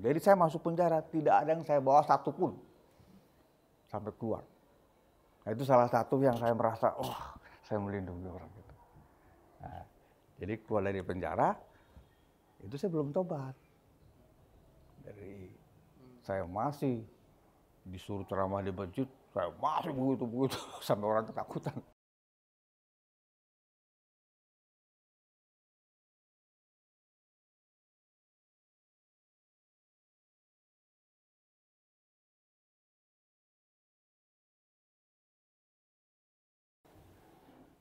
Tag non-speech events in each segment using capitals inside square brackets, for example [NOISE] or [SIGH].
Jadi saya masuk penjara, tidak ada yang saya bawa satu pun sampai keluar. Nah, itu salah satu yang saya merasa, oh, saya melindungi orang itu. Nah, jadi keluar dari penjara, itu saya belum tobat. Dari saya masih disuruh ceramah di masjid, saya masih begitu-begitu [LAUGHS] sampai orang ketakutan.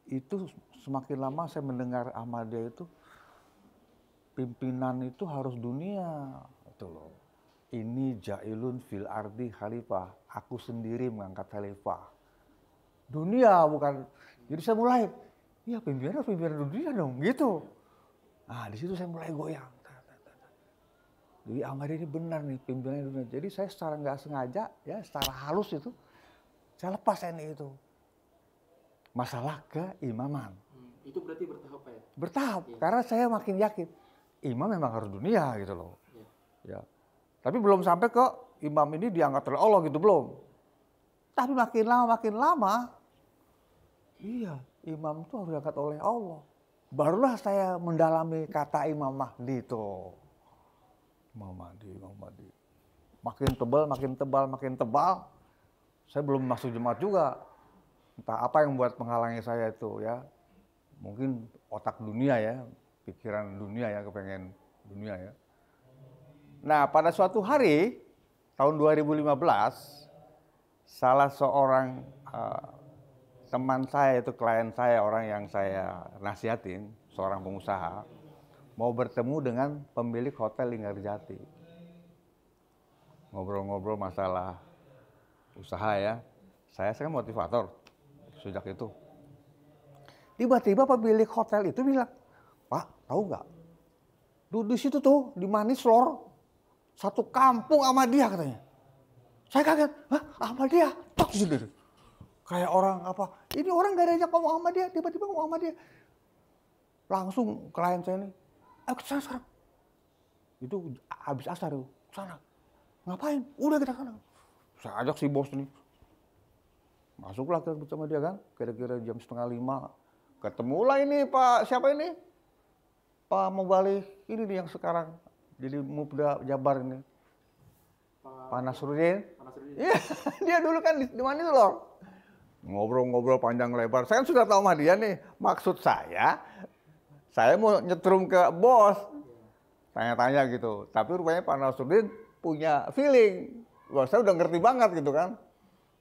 itu semakin lama saya mendengar Ahmadiyah itu pimpinan itu harus dunia itu loh. Ini jailun fil ardi khalifah. Aku sendiri mengangkat khalifah. Dunia bukan. Jadi saya mulai, ya pimpinan pimpinan dunia dong gitu. Nah di situ saya mulai goyang. Jadi Ahmadiyah ini benar nih pimpinan dunia. Jadi saya secara nggak sengaja ya secara halus itu saya lepas ini itu masalah keimaman. Hmm, itu berarti bertahap ya? Bertahap, ya. karena saya makin yakin imam memang harus dunia gitu loh. Ya. ya. Tapi belum sampai ke imam ini diangkat oleh Allah gitu belum. Tapi makin lama makin lama, iya imam itu harus diangkat oleh Allah. Barulah saya mendalami kata Imam Mahdi itu. Imam Mahdi, Imam Mahdi. Makin tebal, makin tebal, makin tebal. Saya belum masuk jemaat juga entah apa yang membuat menghalangi saya itu ya mungkin otak dunia ya pikiran dunia ya kepengen dunia ya nah pada suatu hari tahun 2015 salah seorang uh, teman saya itu klien saya orang yang saya nasihatin seorang pengusaha mau bertemu dengan pemilik hotel Linggarjati ngobrol-ngobrol masalah usaha ya saya saya motivator sejak itu. Tiba-tiba pemilik hotel itu bilang, Pak, tahu nggak? Duduk di situ tuh, di lor, satu kampung sama dia katanya. Saya kaget, hah sama dia? Tok sendiri. Gitu Kayak orang apa, ini orang gak ada yang ngomong sama dia, tiba-tiba ngomong sama dia. Langsung klien saya ini, ayo ke sana sekarang. Itu habis asar itu, sana. Ngapain? Udah kita sana. Saya ajak si bos ini, Masuklah ke sama dia kan, kira-kira jam setengah lima. Ketemulah ini Pak, siapa ini? Pak Mubalik, ini nih yang sekarang jadi Mubda Jabar ini. Pak, Pak Nasruddin. Iya, [LAUGHS] dia dulu kan di, di mana itu loh? Ngobrol-ngobrol panjang lebar. Saya kan sudah tahu sama dia nih. Maksud saya, saya mau nyetrum ke bos. Tanya-tanya gitu. Tapi rupanya Pak Nasruddin punya feeling. Wah, saya udah ngerti banget gitu kan.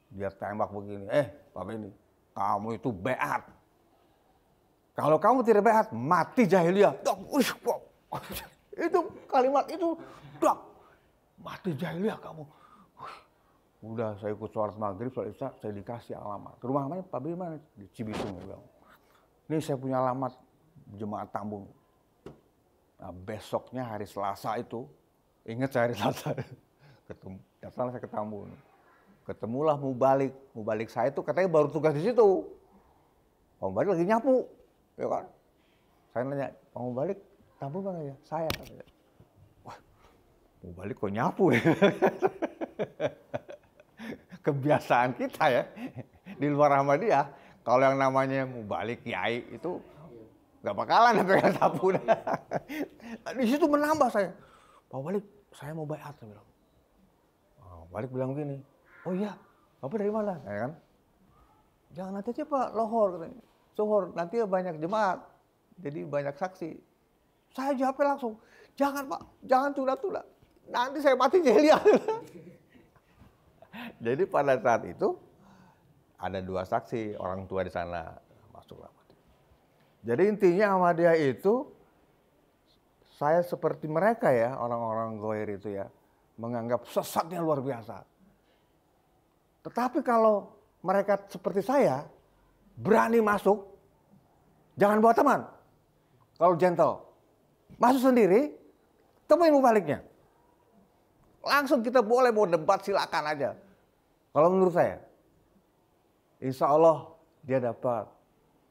Dia tembak begini, eh Pak Beni, kamu itu beat. Kalau kamu tidak beat, mati jahiliyah. [LAUGHS] Itu kalimat itu, mati jahiliyah kamu. Udah saya ikut sholat maghrib, sholat isya, saya dikasih alamat. Rumah namanya Pak Beni mana? Di Cibitung. Ya. Ini saya punya alamat jemaat Tambung Nah, besoknya hari Selasa itu, ingat saya hari Selasa, [LAUGHS] ketemu, datang saya ke Tambun Ketemulah mubalik. Mubalik saya itu katanya baru tugas di situ. Pak Mubalik lagi nyapu. Ya kan? Saya nanya, Pak Mubalik, nyapu mana ya? Saya. Katanya. Wah, Mubalik kok nyapu ya? [LAUGHS] Kebiasaan kita ya. Di luar Ahmadiyah, kalau yang namanya mubalik, yai itu nggak bakalan yang sapu. [LAUGHS] di situ menambah saya. Pak Mubalik, saya mau bayar. Saya bilang. Oh, balik bilang gini, oh iya Bapak dari mana ya kan jangan ya, nanti aja pak lohor sohor nanti banyak jemaat jadi banyak saksi saya jawab langsung jangan pak jangan tunda tunda nanti saya mati jeli. [LAUGHS] jadi pada saat itu ada dua saksi orang tua di sana masuklah jadi intinya Ahmadiyah itu saya seperti mereka ya orang-orang goir itu ya menganggap sesatnya luar biasa tetapi kalau mereka seperti saya, berani masuk, jangan bawa teman. Kalau gentle. Masuk sendiri, temuin mubaliknya. Langsung kita boleh mau debat silakan aja. Kalau menurut saya, insya Allah dia dapat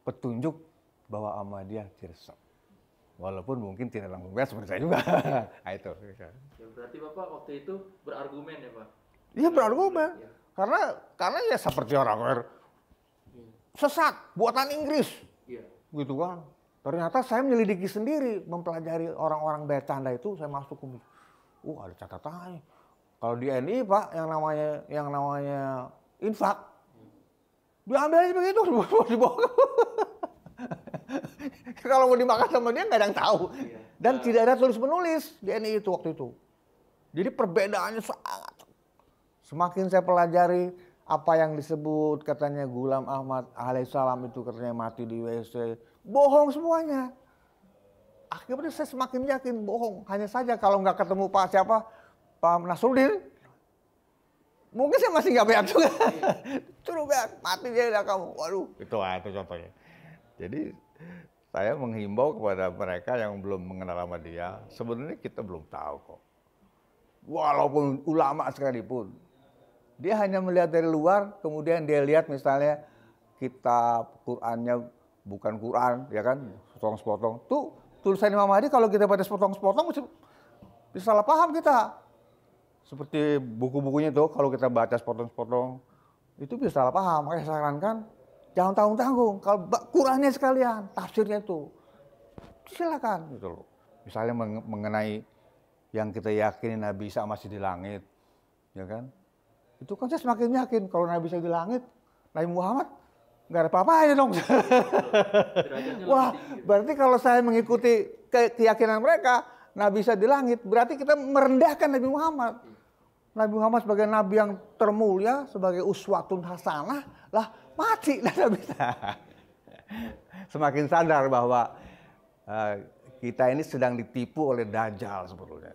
petunjuk bahwa amal dia diresap. Walaupun mungkin tidak langsung bebas seperti saya juga. [LAUGHS] Nah, itu. Ya, berarti Bapak waktu itu berargumen ya Pak? Iya berargumen. Ya. Karena karena ya seperti orang R sesat buatan Inggris. Iya. Gitu kan. Ternyata saya menyelidiki sendiri, mempelajari orang-orang daya itu, saya masuk ke Uh, ada catatan, Kalau di NI, Pak, yang namanya yang namanya infak diambil begitu [LAUGHS] [LAUGHS] Kalau mau dimakan sama dia nggak ada yang tahu. Iya. Dan tidak ada tulis menulis di NI itu waktu itu. Jadi perbedaannya sangat Semakin saya pelajari apa yang disebut katanya Gulam Ahmad alaihissalam itu katanya mati di WC. Bohong semuanya. Akhirnya saya semakin yakin bohong. Hanya saja kalau nggak ketemu Pak siapa, Pak Nasruddin, mungkin saya masih nggak bayar juga. Suruh [LAUGHS] beat, mati dia dah kamu. Waduh. Itu ah, itu contohnya. Jadi saya menghimbau kepada mereka yang belum mengenal sama dia, sebenarnya kita belum tahu kok. Walaupun ulama sekalipun, dia hanya melihat dari luar, kemudian dia lihat misalnya kita Qurannya bukan Quran, ya kan, sepotong-sepotong. Tuh tulisan Imam Mahdi kalau kita baca sepotong-sepotong bisa salah paham kita. Seperti buku-bukunya tuh kalau kita baca sepotong-sepotong itu bisa salah paham. Makanya saya sarankan jangan tanggung-tanggung. Kalau Qurannya sekalian, tafsirnya itu silakan gitu loh. Misalnya mengenai yang kita yakini Nabi Isa masih di langit, ya kan? itu kan saya semakin yakin kalau Nabi saya di langit, Nabi Muhammad nggak ada apa-apanya dong. Wah, gitu. berarti kalau saya mengikuti keyakinan mereka, Nabi saya di langit, berarti kita merendahkan Nabi Muhammad. Nabi Muhammad sebagai nabi yang termulia, sebagai uswatun hasanah, lah mati lah Nabi [LAUGHS] Semakin sadar bahwa uh, kita ini sedang ditipu oleh dajjal sebetulnya.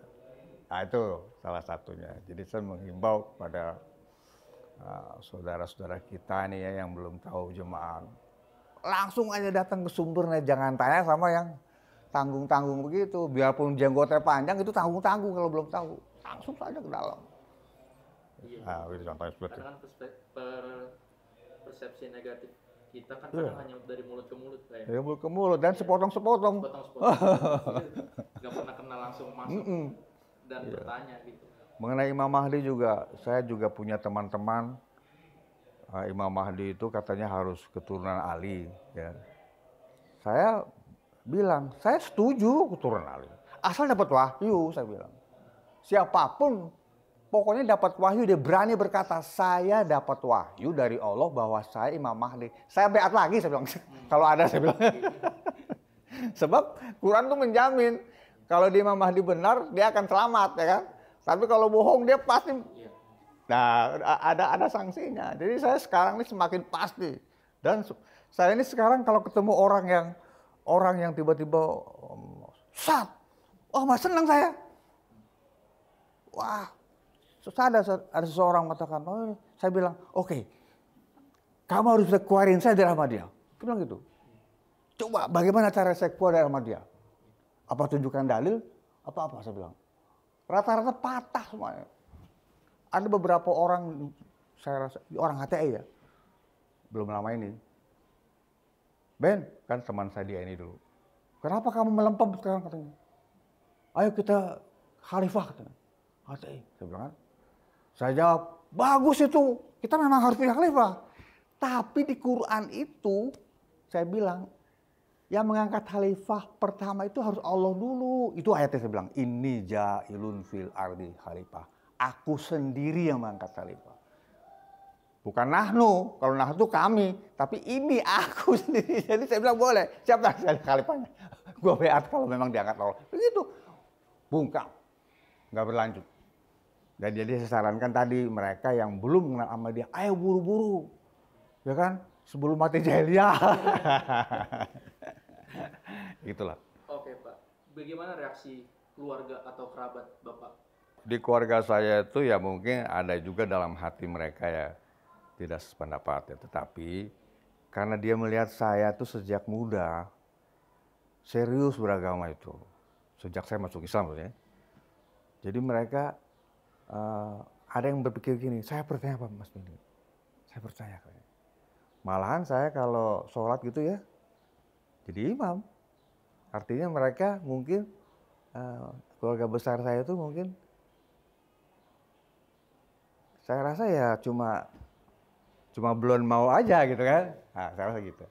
Nah, itu salah satunya. Jadi saya menghimbau kepada Ah, saudara-saudara kita nih ya yang belum tahu jemaah langsung aja datang ke nih jangan tanya sama yang tanggung-tanggung begitu biarpun jenggotnya panjang itu tanggung-tanggung kalau belum tahu langsung saja ke dalam iya. nah, itu contohnya seperti kan per persepsi negatif kita kan iya. kadang hanya dari mulut ke mulut ya dari mulut ke mulut dan sepotong-sepotong sepotong-sepotong [LAUGHS] nggak pernah kenal langsung masuk mm -mm. dan yeah. bertanya gitu Mengenai Imam Mahdi juga, saya juga punya teman-teman uh, Imam Mahdi itu katanya harus keturunan Ali. Ya. Saya bilang, saya setuju keturunan Ali. Asal dapat wahyu, saya bilang. Siapapun, pokoknya dapat wahyu, dia berani berkata, saya dapat wahyu dari Allah bahwa saya Imam Mahdi. Saya beat lagi, saya bilang. [LAUGHS] Kalau ada, saya bilang. [LAUGHS] Sebab Quran tuh menjamin, kalau di Imam Mahdi benar, dia akan selamat, ya kan? Tapi kalau bohong dia pasti iya. Nah, ada ada sanksinya. Jadi saya sekarang ini semakin pasti. Dan saya ini sekarang kalau ketemu orang yang orang yang tiba-tiba sat, oh mas senang saya. Wah, susah ada ada seseorang mengatakan, oh, saya bilang, oke, okay, kamu harus keluarin saya dari rumah Dia bilang gitu. Coba bagaimana cara saya keluar dari dia, Apa tunjukkan dalil? Apa apa saya bilang? Rata-rata patah semuanya. Ada beberapa orang, saya rasa, orang HTI ya, belum lama ini. Ben, kan teman saya dia ini dulu. Kenapa kamu melempem sekarang katanya? Ayo kita khalifah katanya. HTI, saya bilang kan. Saya jawab, bagus itu. Kita memang harus punya khalifah. Tapi di Quran itu, saya bilang, yang mengangkat khalifah pertama itu harus Allah dulu. Itu ayatnya saya bilang, ini ja'ilun fil ardi khalifah. Aku sendiri yang mengangkat khalifah. Bukan nahnu, kalau nahnu itu kami, tapi ini aku [LAUGHS] sendiri. Jadi saya bilang boleh, siapa yang jadi khalifahnya? [LAUGHS] Gue beat kalau memang diangkat Allah. Begitu, bungkam, Gak berlanjut. Dan jadi saya sarankan tadi mereka yang belum mengenal sama dia, ayo buru-buru. Ya kan? Sebelum mati jahiliyah. [LAUGHS] gitulah. Oke pak, bagaimana reaksi keluarga atau kerabat bapak? Di keluarga saya itu ya mungkin ada juga dalam hati mereka ya tidak sependapat ya, tetapi karena dia melihat saya tuh sejak muda serius beragama itu sejak saya masuk Islam ya. Jadi mereka uh, ada yang berpikir gini, saya percaya apa Mas Bini? Saya percaya. Malahan saya kalau sholat gitu ya, jadi imam. Artinya mereka mungkin uh, keluarga besar saya itu mungkin saya rasa ya cuma cuma belum mau aja gitu kan. Nah, saya rasa gitu.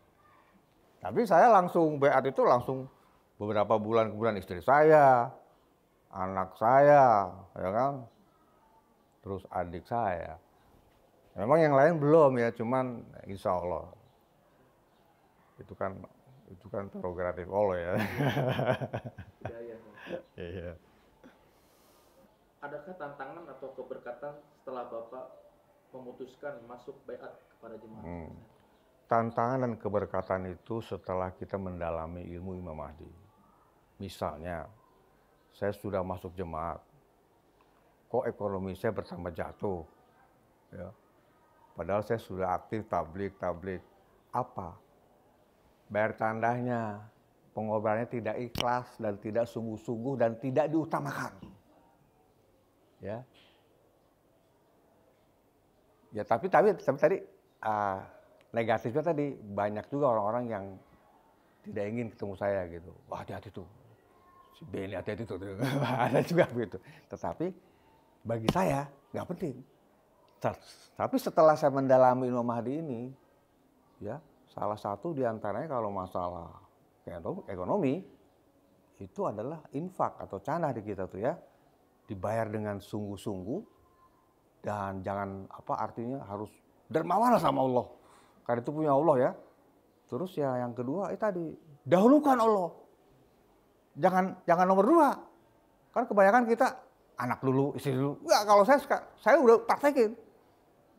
Tapi saya langsung beat itu langsung beberapa bulan kemudian istri saya, anak saya, ya kan, terus adik saya. Memang yang lain belum ya, cuman insya Allah itu kan itu kan prerogatif Allah ya. Iya iya, iya. iya. Adakah tantangan atau keberkatan setelah Bapak memutuskan masuk bayat kepada jemaat? Hmm. Tantangan dan keberkatan itu setelah kita mendalami ilmu Imam Mahdi. Misalnya, saya sudah masuk jemaat, kok ekonomi saya bertambah jatuh? Ya. Padahal saya sudah aktif tablik-tablik. Apa bayar tandanya, pengobatannya tidak ikhlas dan tidak sungguh-sungguh dan tidak diutamakan. Ya. Ya tapi tapi, tapi tadi uh, negatifnya tadi banyak juga orang-orang yang tidak ingin ketemu saya gitu. Wah hati-hati tuh. Si Benny hati-hati tuh. [LAUGHS] Ada juga begitu. Tetapi bagi saya nggak penting. Tapi setelah saya mendalami Imam Mahdi ini, ya Salah satu diantaranya kalau masalah ekonomi itu adalah infak atau canah di kita tuh ya dibayar dengan sungguh-sungguh dan jangan apa artinya harus dermawanlah sama Allah karena itu punya Allah ya terus ya yang kedua itu eh tadi dahulukan Allah jangan jangan nomor dua kan kebanyakan kita anak dulu istri dulu nggak kalau saya saya udah praktekin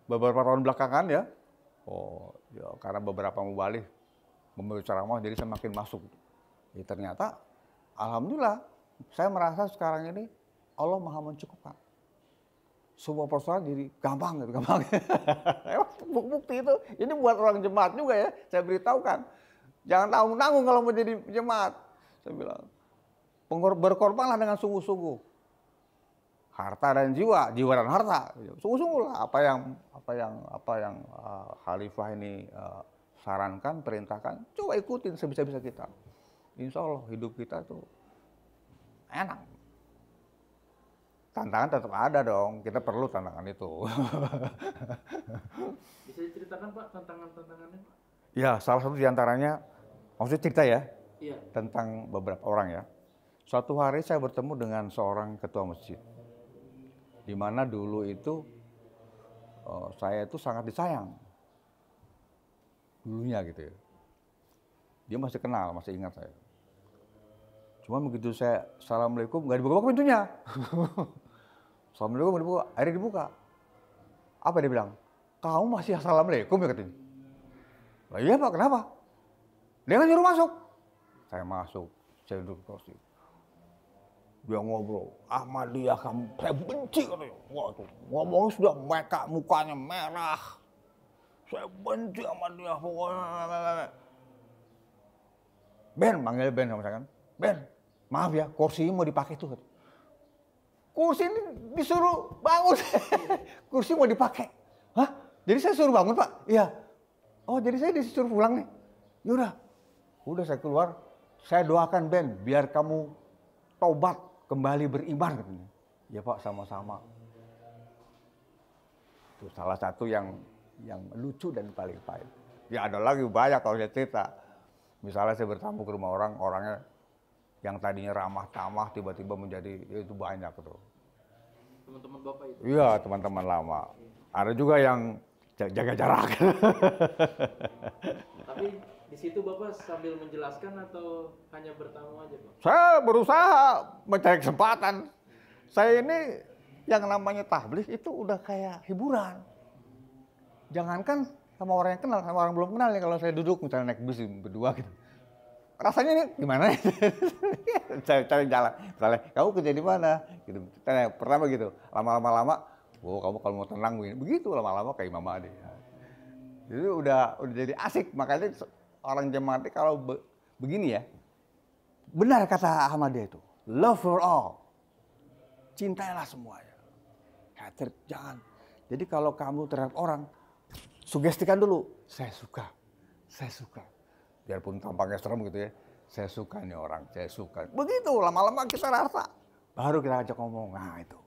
beberapa tahun belakangan ya Oh, ya, karena beberapa mubalik memberi ceramah jadi semakin masuk. Ya, ternyata alhamdulillah saya merasa sekarang ini Allah Maha mencukupkan. Semua persoalan jadi gampang gitu, gampang. [LAUGHS] bukti itu ini buat orang jemaat juga ya, saya beritahukan. Jangan tanggung-tanggung kalau mau jadi jemaat. Saya bilang, berkorbanlah dengan sungguh-sungguh harta dan jiwa, jiwa dan harta. sungguh lah apa yang apa yang apa yang uh, Khalifah ini uh, sarankan, perintahkan, coba ikutin sebisa-bisa kita. Insya Allah hidup kita tuh enak. Tantangan tetap ada dong, kita perlu tantangan itu. [LAUGHS] Bisa diceritakan Pak tantangan-tantangannya Pak? Ya, salah satu diantaranya, maksudnya cerita ya, iya. tentang beberapa orang ya. Suatu hari saya bertemu dengan seorang ketua masjid. Dimana dulu itu uh, saya itu sangat disayang. Dulunya gitu ya. Dia masih kenal, masih ingat saya. Cuma begitu saya assalamualaikum nggak dibuka pintunya. [LAUGHS] assalamualaikum dibuka, akhirnya dibuka. Apa dia bilang? Kamu masih assalamualaikum ya katanya. Lah iya pak, kenapa? Dia kan nyuruh masuk. Saya masuk, saya duduk kursi dia ngobrol Ahmadiyah kamu saya benci katanya ngomong sudah mereka mukanya merah saya benci Ahmadiyah pokoknya Ben manggil Ben sama saya kan Ben maaf ya kursi mau dipakai tuh kursi ini disuruh bangun [LAUGHS] kursi mau dipakai hah jadi saya suruh bangun pak iya oh jadi saya disuruh pulang nih yaudah udah saya keluar saya doakan Ben biar kamu taubat kembali beriman katanya. Ya Pak sama-sama. Itu salah satu yang yang lucu dan paling pahit. Ya ada lagi banyak kalau saya cerita. Misalnya saya bertamu ke rumah orang, orangnya yang tadinya ramah tamah tiba-tiba menjadi ya itu banyak tuh. Teman-teman Bapak itu? Iya, teman-teman lama. Ada juga yang jaga jarak. Tapi di situ Bapak sambil menjelaskan atau hanya bertamu aja, Pak? Saya berusaha mencari kesempatan. Saya ini yang namanya tablik itu udah kayak hiburan. Jangankan sama orang yang kenal, sama orang belum kenal ya kalau saya duduk misalnya naik bus berdua gitu. Rasanya ini gimana? Ya? [LAUGHS] cari, cari jalan. Misalnya, kamu kerja di mana? Gitu. Tanya, pertama gitu, lama-lama lama, oh kamu kalau mau tenang begini. Begitu lama-lama kayak mama deh. Jadi udah udah jadi asik, makanya orang jemaat kalau be, begini ya. Benar kata Ahmad itu. Love for all. Cintailah semuanya. Hatred jangan. Jadi kalau kamu terhadap orang, sugestikan dulu. Saya suka. Saya suka. Biarpun tampangnya serem gitu ya. Saya suka nih orang, saya suka. Begitu lama-lama kita rasa. Baru kita ajak ngomong. Nah itu.